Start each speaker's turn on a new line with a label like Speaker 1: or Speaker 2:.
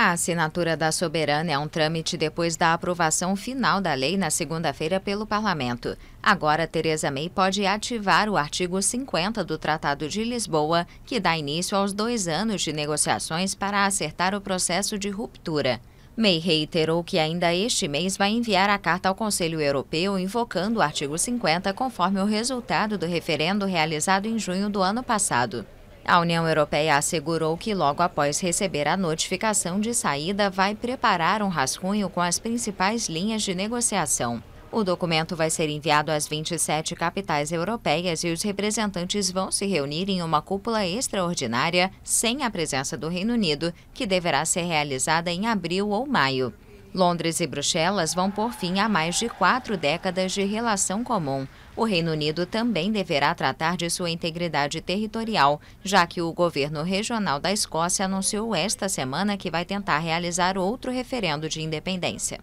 Speaker 1: A assinatura da soberana é um trâmite depois da aprovação final da lei na segunda-feira pelo Parlamento. Agora, Tereza May pode ativar o artigo 50 do Tratado de Lisboa, que dá início aos dois anos de negociações para acertar o processo de ruptura. May reiterou que ainda este mês vai enviar a carta ao Conselho Europeu invocando o artigo 50 conforme o resultado do referendo realizado em junho do ano passado. A União Europeia assegurou que, logo após receber a notificação de saída, vai preparar um rascunho com as principais linhas de negociação. O documento vai ser enviado às 27 capitais europeias e os representantes vão se reunir em uma cúpula extraordinária sem a presença do Reino Unido, que deverá ser realizada em abril ou maio. Londres e Bruxelas vão por fim a mais de quatro décadas de relação comum. O Reino Unido também deverá tratar de sua integridade territorial, já que o governo regional da Escócia anunciou esta semana que vai tentar realizar outro referendo de independência.